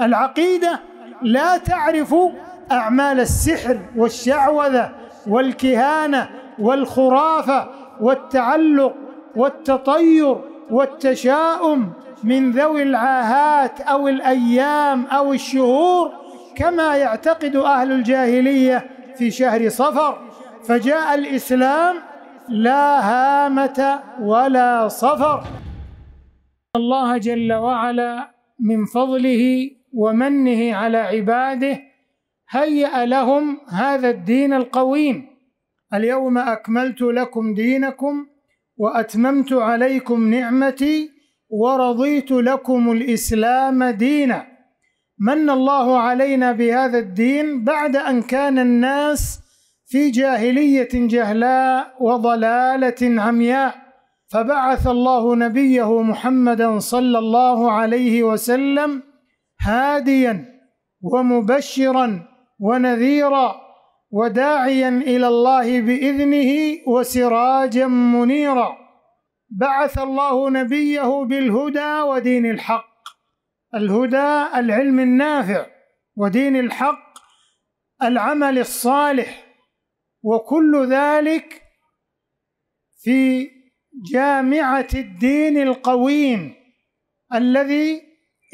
العقيدة لا تعرف أعمال السحر والشعوذة والكهانة والخرافة والتعلق والتطير والتشاؤم من ذوي العاهات أو الأيام أو الشهور كما يعتقد أهل الجاهلية في شهر صفر فجاء الإسلام لا هامة ولا صفر الله جل وعلا من فضله ومنه على عباده هيأ لهم هذا الدين القويم اليوم أكملت لكم دينكم وأتممت عليكم نعمتي ورضيت لكم الإسلام دينا من الله علينا بهذا الدين بعد أن كان الناس في جاهلية جهلاء وضلالة عمياء فبعث الله نبيه محمدا صلى الله عليه وسلم هاديا ومبشرا ونذيرا وداعيا الى الله باذنه وسراجا منيرا بعث الله نبيه بالهدى ودين الحق الهدى العلم النافع ودين الحق العمل الصالح وكل ذلك في جامعه الدين القويم الذي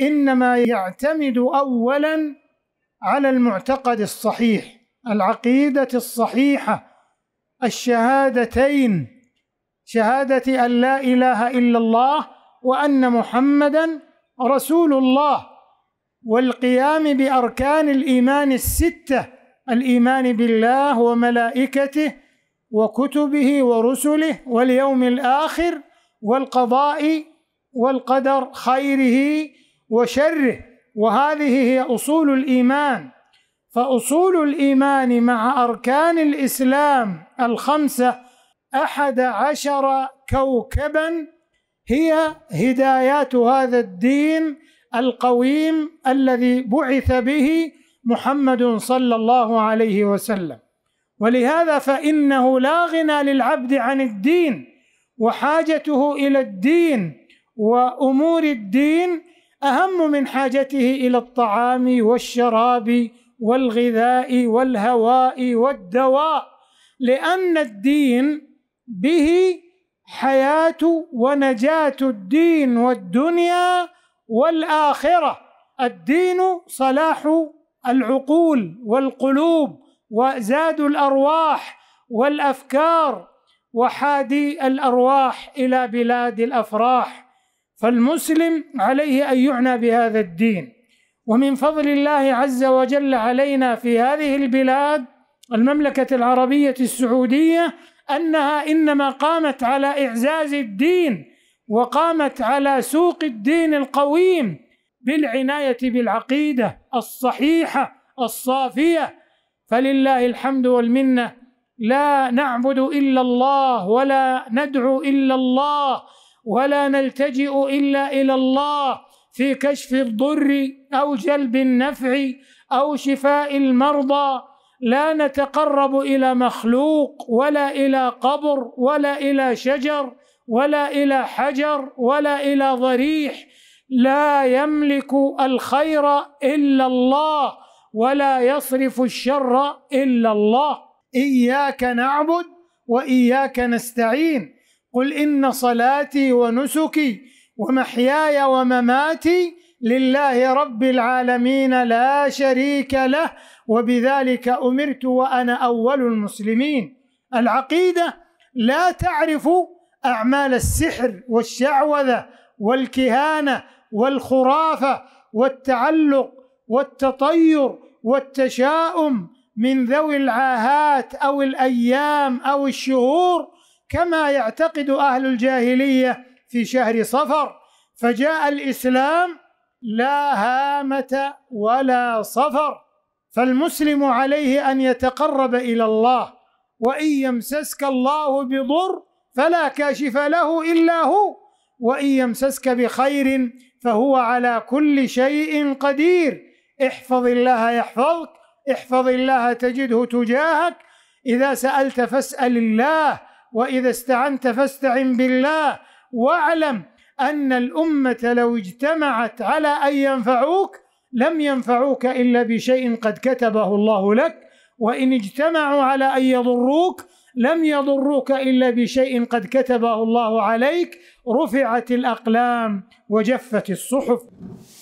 انما يعتمد اولا على المعتقد الصحيح العقيده الصحيحه الشهادتين شهاده ان لا اله الا الله وان محمدا رسول الله والقيام باركان الايمان السته الايمان بالله وملائكته وكتبه ورسله واليوم الاخر والقضاء والقدر خيره وشره وهذه هي اصول الايمان فاصول الايمان مع اركان الاسلام الخمسه احد عشر كوكبا هي هدايات هذا الدين القويم الذي بعث به محمد صلى الله عليه وسلم ولهذا فانه لا غنى للعبد عن الدين وحاجته الى الدين وامور الدين اهم من حاجته الى الطعام والشراب والغذاء والهواء والدواء لان الدين به حياه ونجاه الدين والدنيا والاخره الدين صلاح العقول والقلوب وزاد الارواح والافكار وحادي الارواح الى بلاد الافراح فالمسلم عليه أن يعنى بهذا الدين ومن فضل الله عز وجل علينا في هذه البلاد المملكة العربية السعودية أنها إنما قامت على إعزاز الدين وقامت على سوق الدين القويم بالعناية بالعقيدة الصحيحة الصافية فلله الحمد والمنة لا نعبد إلا الله ولا ندعو إلا الله ولا نلتجئ الا الى الله في كشف الضر او جلب النفع او شفاء المرضى لا نتقرب الى مخلوق ولا الى قبر ولا الى شجر ولا الى حجر ولا الى ضريح لا يملك الخير الا الله ولا يصرف الشر الا الله اياك نعبد واياك نستعين قل إن صلاتي ونسكي ومحياي ومماتي لله رب العالمين لا شريك له وبذلك أمرت وأنا أول المسلمين العقيدة لا تعرف أعمال السحر والشعوذة والكهانة والخرافة والتعلق والتطير والتشاؤم من ذوي العاهات أو الأيام أو الشهور كما يعتقد أهل الجاهلية في شهر صفر فجاء الإسلام لا هامة ولا صفر فالمسلم عليه أن يتقرب إلى الله وإن يمسسك الله بضر فلا كاشف له إلا هو وإن يمسسك بخير فهو على كل شيء قدير احفظ الله يحفظك احفظ الله تجده تجاهك إذا سألت فاسأل الله واذا استعنت فاستعن بالله واعلم ان الامه لو اجتمعت على ان ينفعوك لم ينفعوك الا بشيء قد كتبه الله لك وان اجتمعوا على ان يضروك لم يضروك الا بشيء قد كتبه الله عليك رفعت الاقلام وجفت الصحف